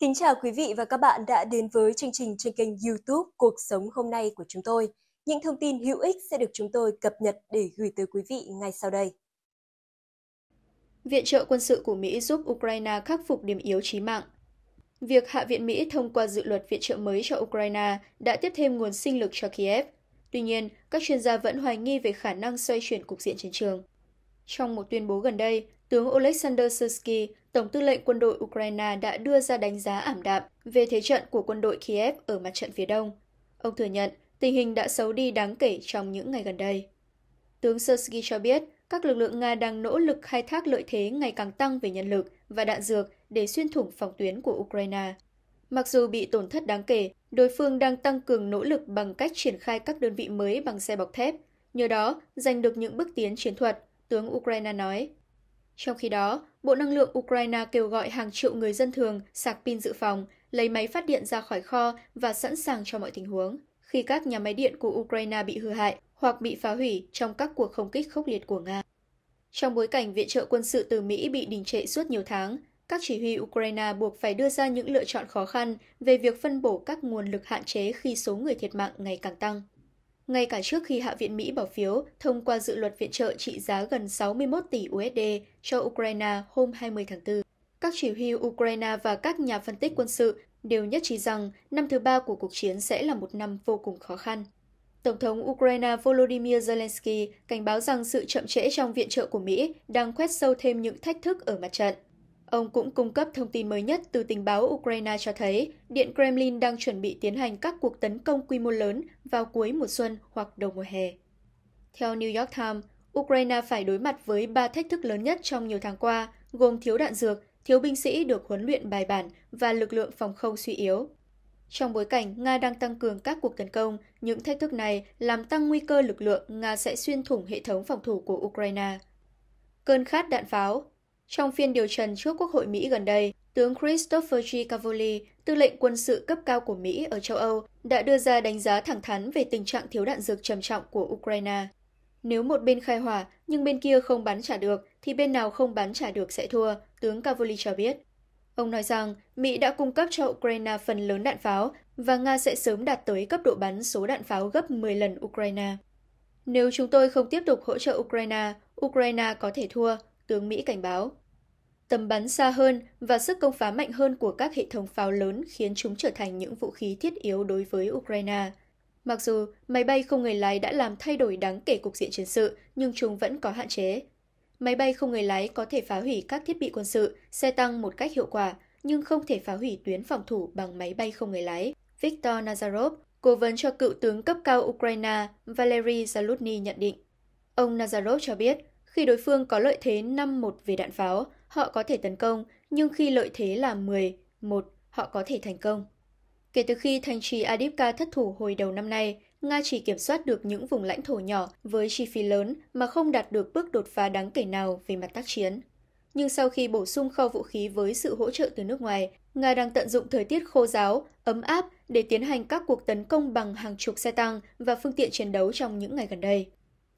Kính chào quý vị và các bạn đã đến với chương trình trên kênh YouTube Cuộc sống hôm nay của chúng tôi. Những thông tin hữu ích sẽ được chúng tôi cập nhật để gửi tới quý vị ngay sau đây. Viện trợ quân sự của Mỹ giúp Ukraine khắc phục điểm yếu chí mạng. Việc Hạ viện Mỹ thông qua dự luật viện trợ mới cho Ukraine đã tiếp thêm nguồn sinh lực cho Kiev. Tuy nhiên, các chuyên gia vẫn hoài nghi về khả năng xoay chuyển cục diện chiến trường. Trong một tuyên bố gần đây, tướng Oleksandr Syrski, Tổng tư lệnh quân đội Ukraine đã đưa ra đánh giá ảm đạm về thế trận của quân đội Kiev ở mặt trận phía đông. Ông thừa nhận tình hình đã xấu đi đáng kể trong những ngày gần đây. Tướng Sersky cho biết, các lực lượng Nga đang nỗ lực khai thác lợi thế ngày càng tăng về nhân lực và đạn dược để xuyên thủng phòng tuyến của Ukraine. Mặc dù bị tổn thất đáng kể, đối phương đang tăng cường nỗ lực bằng cách triển khai các đơn vị mới bằng xe bọc thép, nhờ đó giành được những bước tiến chiến thuật, tướng Ukraine nói. Trong khi đó, Bộ Năng lượng Ukraine kêu gọi hàng triệu người dân thường sạc pin dự phòng, lấy máy phát điện ra khỏi kho và sẵn sàng cho mọi tình huống khi các nhà máy điện của Ukraine bị hư hại hoặc bị phá hủy trong các cuộc không kích khốc liệt của Nga. Trong bối cảnh viện trợ quân sự từ Mỹ bị đình trệ suốt nhiều tháng, các chỉ huy Ukraine buộc phải đưa ra những lựa chọn khó khăn về việc phân bổ các nguồn lực hạn chế khi số người thiệt mạng ngày càng tăng ngay cả trước khi Hạ viện Mỹ bỏ phiếu thông qua dự luật viện trợ trị giá gần 61 tỷ USD cho Ukraine hôm 20 tháng 4. Các chỉ huy Ukraine và các nhà phân tích quân sự đều nhất trí rằng năm thứ ba của cuộc chiến sẽ là một năm vô cùng khó khăn. Tổng thống Ukraine Volodymyr Zelensky cảnh báo rằng sự chậm trễ trong viện trợ của Mỹ đang khoét sâu thêm những thách thức ở mặt trận – Ông cũng cung cấp thông tin mới nhất từ tình báo Ukraine cho thấy Điện Kremlin đang chuẩn bị tiến hành các cuộc tấn công quy mô lớn vào cuối mùa xuân hoặc đầu mùa hè. Theo New York Times, Ukraine phải đối mặt với ba thách thức lớn nhất trong nhiều tháng qua, gồm thiếu đạn dược, thiếu binh sĩ được huấn luyện bài bản và lực lượng phòng không suy yếu. Trong bối cảnh Nga đang tăng cường các cuộc tấn công, những thách thức này làm tăng nguy cơ lực lượng Nga sẽ xuyên thủng hệ thống phòng thủ của Ukraine. Cơn khát đạn pháo, trong phiên điều trần trước Quốc hội Mỹ gần đây, tướng Christopher G. Cavoli, tư lệnh quân sự cấp cao của Mỹ ở châu Âu, đã đưa ra đánh giá thẳng thắn về tình trạng thiếu đạn dược trầm trọng của Ukraine. Nếu một bên khai hỏa nhưng bên kia không bắn trả được, thì bên nào không bắn trả được sẽ thua, tướng Cavoli cho biết. Ông nói rằng Mỹ đã cung cấp cho Ukraine phần lớn đạn pháo và Nga sẽ sớm đạt tới cấp độ bắn số đạn pháo gấp 10 lần Ukraine. Nếu chúng tôi không tiếp tục hỗ trợ Ukraine, Ukraine có thể thua, tướng Mỹ cảnh báo. Tầm bắn xa hơn và sức công phá mạnh hơn của các hệ thống pháo lớn khiến chúng trở thành những vũ khí thiết yếu đối với Ukraine. Mặc dù máy bay không người lái đã làm thay đổi đáng kể cục diện chiến sự, nhưng chúng vẫn có hạn chế. Máy bay không người lái có thể phá hủy các thiết bị quân sự, xe tăng một cách hiệu quả, nhưng không thể phá hủy tuyến phòng thủ bằng máy bay không người lái. Viktor Nazarov, cố vấn cho cựu tướng cấp cao Ukraine Valery Zalutny nhận định. Ông Nazarov cho biết, khi đối phương có lợi thế 5-1 về đạn pháo, họ có thể tấn công, nhưng khi lợi thế là 10, 1, họ có thể thành công. Kể từ khi thành trì Adipka thất thủ hồi đầu năm nay, Nga chỉ kiểm soát được những vùng lãnh thổ nhỏ với chi phí lớn mà không đạt được bước đột phá đáng kể nào về mặt tác chiến. Nhưng sau khi bổ sung kho vũ khí với sự hỗ trợ từ nước ngoài, Nga đang tận dụng thời tiết khô giáo, ấm áp để tiến hành các cuộc tấn công bằng hàng chục xe tăng và phương tiện chiến đấu trong những ngày gần đây.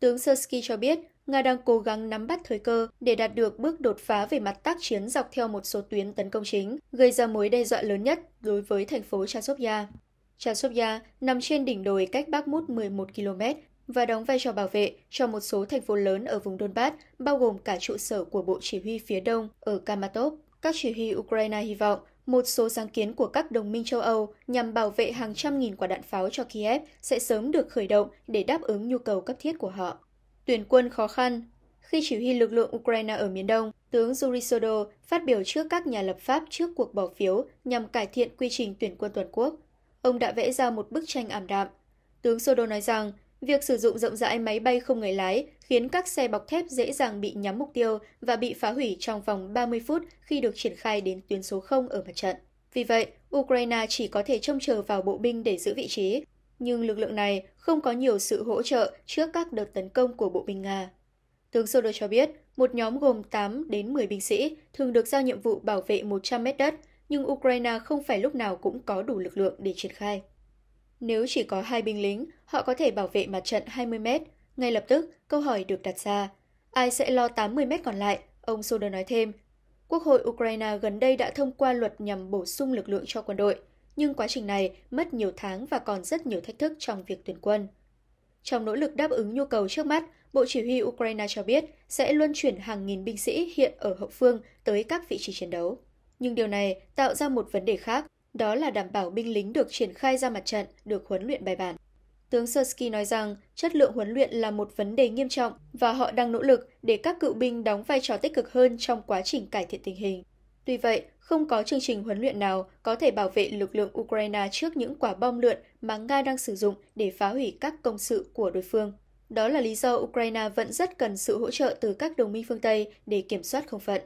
Tướng Sersky cho biết Nga đang cố gắng nắm bắt thời cơ để đạt được bước đột phá về mặt tác chiến dọc theo một số tuyến tấn công chính, gây ra mối đe dọa lớn nhất đối với thành phố Chasovia. Chasovia nằm trên đỉnh đồi cách Bakhmut 11 km và đóng vai trò bảo vệ cho một số thành phố lớn ở vùng Donbass, bao gồm cả trụ sở của Bộ Chỉ huy phía đông ở Kamatov. Các chỉ huy Ukraine hy vọng một số sáng kiến của các đồng minh châu Âu nhằm bảo vệ hàng trăm nghìn quả đạn pháo cho Kiev sẽ sớm được khởi động để đáp ứng nhu cầu cấp thiết của họ tuyển quân khó khăn. Khi chỉ huy lực lượng Ukraine ở miền Đông, tướng Jurisodo phát biểu trước các nhà lập pháp trước cuộc bỏ phiếu nhằm cải thiện quy trình tuyển quân toàn quốc. Ông đã vẽ ra một bức tranh ảm đạm. Tướng Sodo nói rằng, việc sử dụng rộng rãi máy bay không người lái khiến các xe bọc thép dễ dàng bị nhắm mục tiêu và bị phá hủy trong vòng 30 phút khi được triển khai đến tuyến số 0 ở mặt trận. Vì vậy, Ukraine chỉ có thể trông chờ vào bộ binh để giữ vị trí nhưng lực lượng này không có nhiều sự hỗ trợ trước các đợt tấn công của bộ binh Nga. Tướng Solo cho biết, một nhóm gồm 8 đến 10 binh sĩ thường được giao nhiệm vụ bảo vệ 100 mét đất, nhưng Ukraine không phải lúc nào cũng có đủ lực lượng để triển khai. Nếu chỉ có hai binh lính, họ có thể bảo vệ mặt trận 20 mét. Ngay lập tức, câu hỏi được đặt ra. Ai sẽ lo 80 mét còn lại? Ông Solo nói thêm. Quốc hội Ukraine gần đây đã thông qua luật nhằm bổ sung lực lượng cho quân đội – nhưng quá trình này mất nhiều tháng và còn rất nhiều thách thức trong việc tuyển quân. Trong nỗ lực đáp ứng nhu cầu trước mắt, Bộ Chỉ huy Ukraine cho biết sẽ luân chuyển hàng nghìn binh sĩ hiện ở hậu phương tới các vị trí chiến đấu. Nhưng điều này tạo ra một vấn đề khác, đó là đảm bảo binh lính được triển khai ra mặt trận, được huấn luyện bài bản. Tướng Sersky nói rằng chất lượng huấn luyện là một vấn đề nghiêm trọng và họ đang nỗ lực để các cựu binh đóng vai trò tích cực hơn trong quá trình cải thiện tình hình. Tuy vậy, không có chương trình huấn luyện nào có thể bảo vệ lực lượng Ukraine trước những quả bom lượn mà Nga đang sử dụng để phá hủy các công sự của đối phương. Đó là lý do Ukraine vẫn rất cần sự hỗ trợ từ các đồng minh phương Tây để kiểm soát không phận.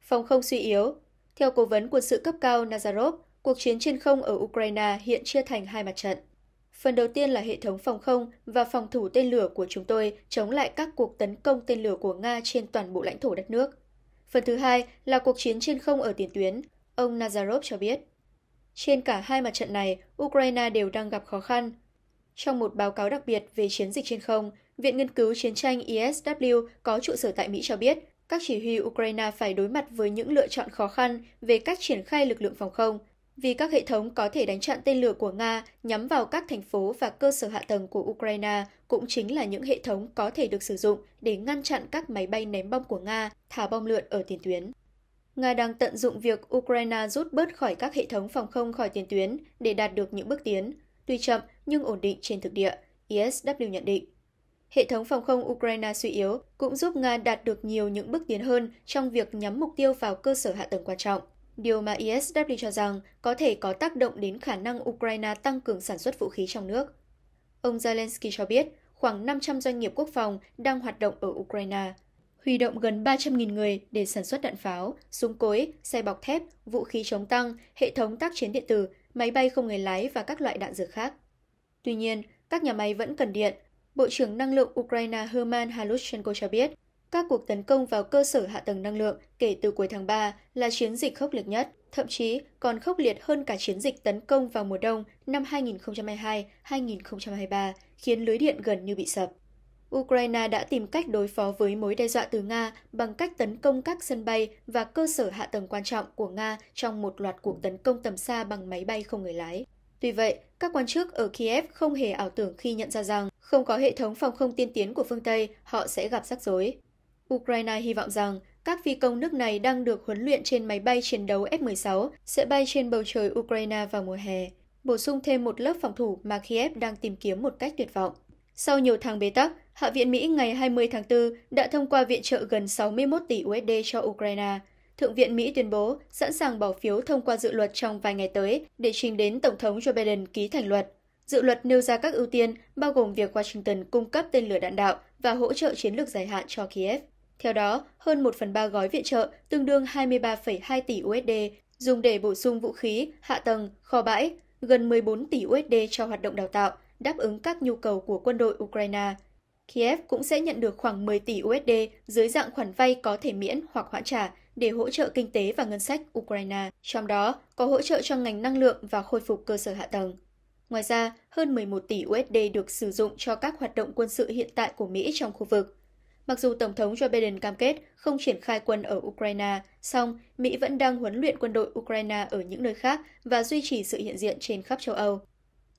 Phòng không suy yếu Theo cố vấn quân sự cấp cao Nazarov, cuộc chiến trên không ở Ukraine hiện chia thành hai mặt trận. Phần đầu tiên là hệ thống phòng không và phòng thủ tên lửa của chúng tôi chống lại các cuộc tấn công tên lửa của Nga trên toàn bộ lãnh thổ đất nước. Phần thứ hai là cuộc chiến trên không ở tiền tuyến, ông Nazarov cho biết. Trên cả hai mặt trận này, Ukraine đều đang gặp khó khăn. Trong một báo cáo đặc biệt về chiến dịch trên không, Viện Nghiên cứu Chiến tranh ISW e có trụ sở tại Mỹ cho biết các chỉ huy Ukraine phải đối mặt với những lựa chọn khó khăn về cách triển khai lực lượng phòng không, vì các hệ thống có thể đánh chặn tên lửa của Nga nhắm vào các thành phố và cơ sở hạ tầng của Ukraine cũng chính là những hệ thống có thể được sử dụng để ngăn chặn các máy bay ném bom của Nga thả bom lượn ở tiền tuyến. Nga đang tận dụng việc Ukraine rút bớt khỏi các hệ thống phòng không khỏi tiền tuyến để đạt được những bước tiến, tuy chậm nhưng ổn định trên thực địa, ISW e nhận định. Hệ thống phòng không Ukraine suy yếu cũng giúp Nga đạt được nhiều những bước tiến hơn trong việc nhắm mục tiêu vào cơ sở hạ tầng quan trọng điều mà ISW e cho rằng có thể có tác động đến khả năng Ukraine tăng cường sản xuất vũ khí trong nước. Ông Zelensky cho biết khoảng 500 doanh nghiệp quốc phòng đang hoạt động ở Ukraine, huy động gần 300.000 người để sản xuất đạn pháo, súng cối, xe bọc thép, vũ khí chống tăng, hệ thống tác chiến điện tử, máy bay không người lái và các loại đạn dược khác. Tuy nhiên, các nhà máy vẫn cần điện. Bộ trưởng Năng lượng Ukraine Herman Halushenko cho biết các cuộc tấn công vào cơ sở hạ tầng năng lượng kể từ cuối tháng 3 là chiến dịch khốc liệt nhất, thậm chí còn khốc liệt hơn cả chiến dịch tấn công vào mùa đông năm 2022-2023, khiến lưới điện gần như bị sập. Ukraine đã tìm cách đối phó với mối đe dọa từ Nga bằng cách tấn công các sân bay và cơ sở hạ tầng quan trọng của Nga trong một loạt cuộc tấn công tầm xa bằng máy bay không người lái. Tuy vậy, các quan chức ở Kiev không hề ảo tưởng khi nhận ra rằng không có hệ thống phòng không tiên tiến của phương Tây, họ sẽ gặp rắc rối. Ukraine hy vọng rằng các phi công nước này đang được huấn luyện trên máy bay chiến đấu F-16 sẽ bay trên bầu trời Ukraine vào mùa hè, bổ sung thêm một lớp phòng thủ mà Kiev đang tìm kiếm một cách tuyệt vọng. Sau nhiều tháng bế tắc, Hạ viện Mỹ ngày 20 tháng 4 đã thông qua viện trợ gần 61 tỷ USD cho Ukraine. Thượng viện Mỹ tuyên bố sẵn sàng bỏ phiếu thông qua dự luật trong vài ngày tới để trình đến Tổng thống Joe Biden ký thành luật. Dự luật nêu ra các ưu tiên, bao gồm việc Washington cung cấp tên lửa đạn đạo và hỗ trợ chiến lược dài hạn cho Kiev. Theo đó, hơn 1 phần 3 gói viện trợ, tương đương 23,2 tỷ USD, dùng để bổ sung vũ khí, hạ tầng, kho bãi, gần 14 tỷ USD cho hoạt động đào tạo, đáp ứng các nhu cầu của quân đội Ukraine. Kiev cũng sẽ nhận được khoảng 10 tỷ USD dưới dạng khoản vay có thể miễn hoặc hoãn trả để hỗ trợ kinh tế và ngân sách Ukraine, trong đó có hỗ trợ cho ngành năng lượng và khôi phục cơ sở hạ tầng. Ngoài ra, hơn 11 tỷ USD được sử dụng cho các hoạt động quân sự hiện tại của Mỹ trong khu vực. Mặc dù Tổng thống Joe Biden cam kết không triển khai quân ở Ukraine, song Mỹ vẫn đang huấn luyện quân đội Ukraine ở những nơi khác và duy trì sự hiện diện trên khắp châu Âu.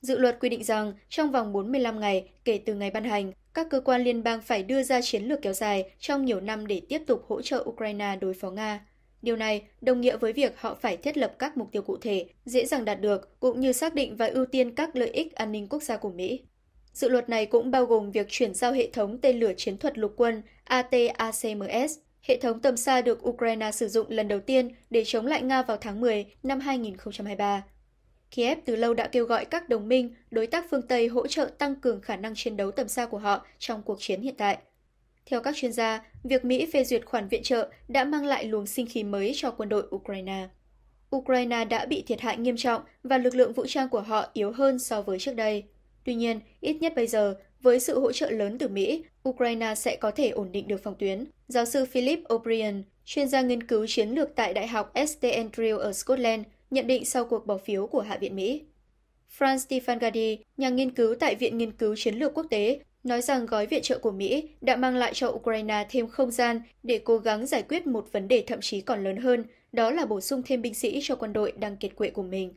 Dự luật quy định rằng trong vòng 45 ngày kể từ ngày ban hành, các cơ quan liên bang phải đưa ra chiến lược kéo dài trong nhiều năm để tiếp tục hỗ trợ Ukraine đối phó Nga. Điều này đồng nghĩa với việc họ phải thiết lập các mục tiêu cụ thể, dễ dàng đạt được cũng như xác định và ưu tiên các lợi ích an ninh quốc gia của Mỹ. Dự luật này cũng bao gồm việc chuyển giao hệ thống tên lửa chiến thuật lục quân ATACMS, hệ thống tầm xa được Ukraine sử dụng lần đầu tiên để chống lại Nga vào tháng 10 năm 2023. Kiev từ lâu đã kêu gọi các đồng minh, đối tác phương Tây hỗ trợ tăng cường khả năng chiến đấu tầm xa của họ trong cuộc chiến hiện tại. Theo các chuyên gia, việc Mỹ phê duyệt khoản viện trợ đã mang lại luồng sinh khí mới cho quân đội Ukraine. Ukraine đã bị thiệt hại nghiêm trọng và lực lượng vũ trang của họ yếu hơn so với trước đây. Tuy nhiên, ít nhất bây giờ, với sự hỗ trợ lớn từ Mỹ, Ukraine sẽ có thể ổn định được phòng tuyến. Giáo sư Philip O'Brien, chuyên gia nghiên cứu chiến lược tại Đại học St Andrew ở Scotland, nhận định sau cuộc bỏ phiếu của Hạ viện Mỹ. Franz Stefan Gadi, nhà nghiên cứu tại Viện Nghiên cứu Chiến lược Quốc tế, nói rằng gói viện trợ của Mỹ đã mang lại cho Ukraine thêm không gian để cố gắng giải quyết một vấn đề thậm chí còn lớn hơn, đó là bổ sung thêm binh sĩ cho quân đội đang kiệt quệ của mình.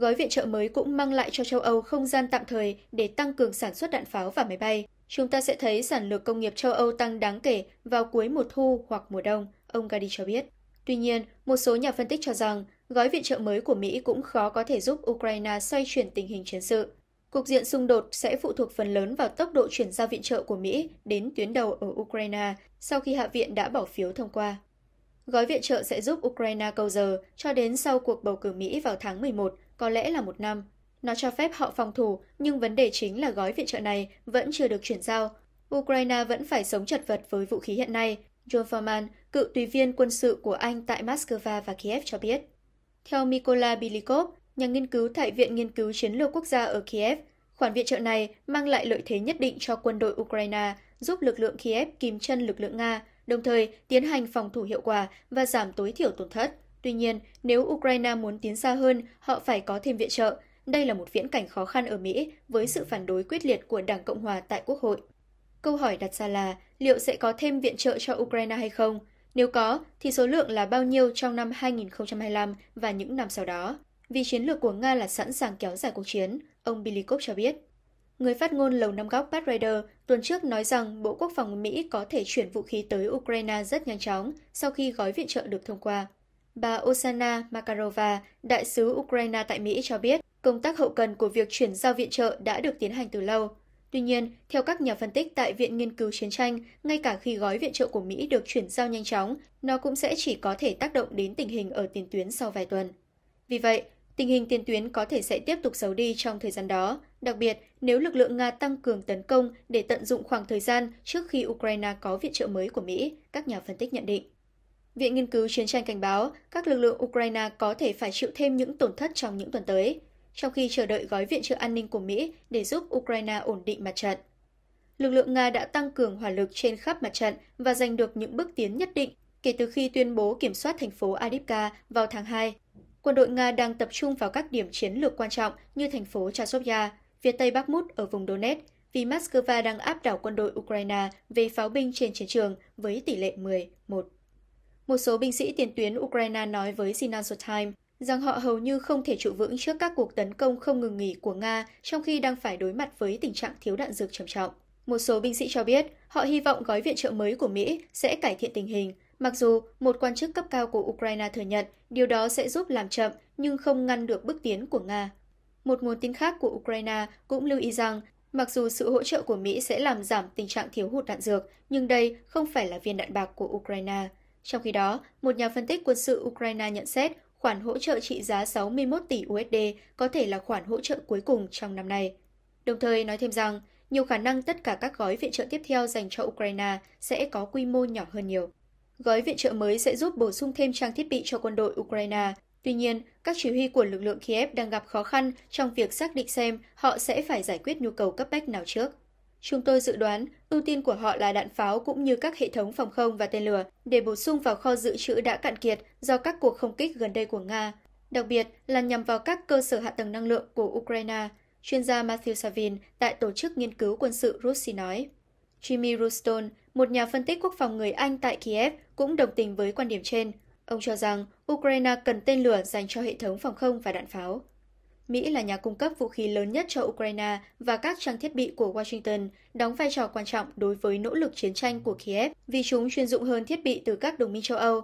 Gói viện trợ mới cũng mang lại cho châu Âu không gian tạm thời để tăng cường sản xuất đạn pháo và máy bay. Chúng ta sẽ thấy sản lượng công nghiệp châu Âu tăng đáng kể vào cuối mùa thu hoặc mùa đông, ông Gadi cho biết. Tuy nhiên, một số nhà phân tích cho rằng gói viện trợ mới của Mỹ cũng khó có thể giúp Ukraine xoay chuyển tình hình chiến sự. Cục diện xung đột sẽ phụ thuộc phần lớn vào tốc độ chuyển giao viện trợ của Mỹ đến tuyến đầu ở Ukraine sau khi Hạ viện đã bỏ phiếu thông qua. Gói viện trợ sẽ giúp Ukraine câu giờ cho đến sau cuộc bầu cử Mỹ vào tháng 11, có lẽ là một năm. Nó cho phép họ phòng thủ, nhưng vấn đề chính là gói viện trợ này vẫn chưa được chuyển giao. Ukraine vẫn phải sống chật vật với vũ khí hiện nay, John Forman, cựu tùy viên quân sự của Anh tại Moscow và Kiev cho biết. Theo Mykola Bilikov, nhà nghiên cứu tại Viện Nghiên cứu Chiến lược Quốc gia ở Kiev, khoản viện trợ này mang lại lợi thế nhất định cho quân đội Ukraine, giúp lực lượng Kiev kìm chân lực lượng Nga, đồng thời tiến hành phòng thủ hiệu quả và giảm tối thiểu tổn thất. Tuy nhiên, nếu Ukraine muốn tiến xa hơn, họ phải có thêm viện trợ. Đây là một viễn cảnh khó khăn ở Mỹ với sự phản đối quyết liệt của Đảng Cộng hòa tại Quốc hội. Câu hỏi đặt ra là liệu sẽ có thêm viện trợ cho Ukraine hay không? Nếu có, thì số lượng là bao nhiêu trong năm 2025 và những năm sau đó? Vì chiến lược của Nga là sẵn sàng kéo dài cuộc chiến, ông Bilikov cho biết. Người phát ngôn Lầu Năm Góc Pat Ryder tuần trước nói rằng Bộ Quốc phòng Mỹ có thể chuyển vũ khí tới Ukraine rất nhanh chóng sau khi gói viện trợ được thông qua. Bà Osana Makarova, đại sứ Ukraine tại Mỹ cho biết, công tác hậu cần của việc chuyển giao viện trợ đã được tiến hành từ lâu. Tuy nhiên, theo các nhà phân tích tại Viện Nghiên cứu Chiến tranh, ngay cả khi gói viện trợ của Mỹ được chuyển giao nhanh chóng, nó cũng sẽ chỉ có thể tác động đến tình hình ở tiền tuyến sau vài tuần. Vì vậy, tình hình tiền tuyến có thể sẽ tiếp tục xấu đi trong thời gian đó, đặc biệt nếu lực lượng Nga tăng cường tấn công để tận dụng khoảng thời gian trước khi Ukraine có viện trợ mới của Mỹ, các nhà phân tích nhận định. Viện Nghiên cứu Chiến tranh cảnh báo các lực lượng Ukraine có thể phải chịu thêm những tổn thất trong những tuần tới, trong khi chờ đợi gói viện trợ an ninh của Mỹ để giúp Ukraine ổn định mặt trận. Lực lượng Nga đã tăng cường hỏa lực trên khắp mặt trận và giành được những bước tiến nhất định kể từ khi tuyên bố kiểm soát thành phố Adipka vào tháng 2. Quân đội Nga đang tập trung vào các điểm chiến lược quan trọng như thành phố Chasovya, phía tây Bakhmut ở vùng Donetsk, vì Moscow đang áp đảo quân đội Ukraine về pháo binh trên chiến trường với tỷ lệ 10-1. Một số binh sĩ tiền tuyến Ukraine nói với Financial Times rằng họ hầu như không thể trụ vững trước các cuộc tấn công không ngừng nghỉ của Nga trong khi đang phải đối mặt với tình trạng thiếu đạn dược trầm trọng. Một số binh sĩ cho biết họ hy vọng gói viện trợ mới của Mỹ sẽ cải thiện tình hình, mặc dù một quan chức cấp cao của Ukraine thừa nhận điều đó sẽ giúp làm chậm nhưng không ngăn được bước tiến của Nga. Một nguồn tin khác của Ukraine cũng lưu ý rằng mặc dù sự hỗ trợ của Mỹ sẽ làm giảm tình trạng thiếu hụt đạn dược, nhưng đây không phải là viên đạn bạc của Ukraine. Trong khi đó, một nhà phân tích quân sự Ukraine nhận xét khoản hỗ trợ trị giá 61 tỷ USD có thể là khoản hỗ trợ cuối cùng trong năm nay. Đồng thời nói thêm rằng, nhiều khả năng tất cả các gói viện trợ tiếp theo dành cho Ukraine sẽ có quy mô nhỏ hơn nhiều. Gói viện trợ mới sẽ giúp bổ sung thêm trang thiết bị cho quân đội Ukraine. Tuy nhiên, các chỉ huy của lực lượng Kiev đang gặp khó khăn trong việc xác định xem họ sẽ phải giải quyết nhu cầu cấp bách nào trước. Chúng tôi dự đoán ưu tiên của họ là đạn pháo cũng như các hệ thống phòng không và tên lửa để bổ sung vào kho dự trữ đã cạn kiệt do các cuộc không kích gần đây của Nga, đặc biệt là nhằm vào các cơ sở hạ tầng năng lượng của Ukraine, chuyên gia Matthew Savin tại Tổ chức Nghiên cứu Quân sự Russi nói. Jimmy Ruston, một nhà phân tích quốc phòng người Anh tại Kiev, cũng đồng tình với quan điểm trên. Ông cho rằng Ukraine cần tên lửa dành cho hệ thống phòng không và đạn pháo. Mỹ là nhà cung cấp vũ khí lớn nhất cho Ukraine và các trang thiết bị của Washington, đóng vai trò quan trọng đối với nỗ lực chiến tranh của Kiev vì chúng chuyên dụng hơn thiết bị từ các đồng minh châu Âu.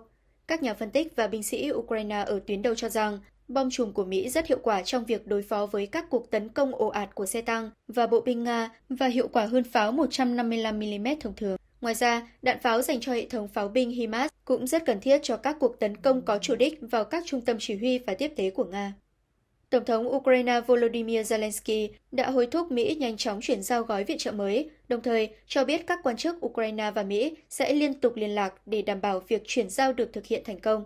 Các nhà phân tích và binh sĩ Ukraine ở tuyến đầu cho rằng bom chùm của Mỹ rất hiệu quả trong việc đối phó với các cuộc tấn công ồ ạt của xe tăng và bộ binh Nga và hiệu quả hơn pháo 155mm thông thường. Ngoài ra, đạn pháo dành cho hệ thống pháo binh HIMARS cũng rất cần thiết cho các cuộc tấn công có chủ đích vào các trung tâm chỉ huy và tiếp tế của Nga. Tổng thống Ukraine Volodymyr Zelensky đã hối thúc Mỹ nhanh chóng chuyển giao gói viện trợ mới, đồng thời cho biết các quan chức Ukraine và Mỹ sẽ liên tục liên lạc để đảm bảo việc chuyển giao được thực hiện thành công.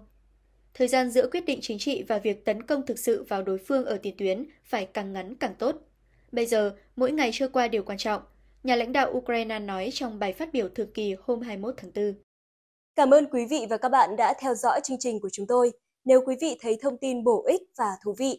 Thời gian giữa quyết định chính trị và việc tấn công thực sự vào đối phương ở tiền tuyến phải càng ngắn càng tốt. Bây giờ, mỗi ngày trôi qua điều quan trọng, nhà lãnh đạo Ukraine nói trong bài phát biểu thường kỳ hôm 21 tháng 4. Cảm ơn quý vị và các bạn đã theo dõi chương trình của chúng tôi. Nếu quý vị thấy thông tin bổ ích và thú vị,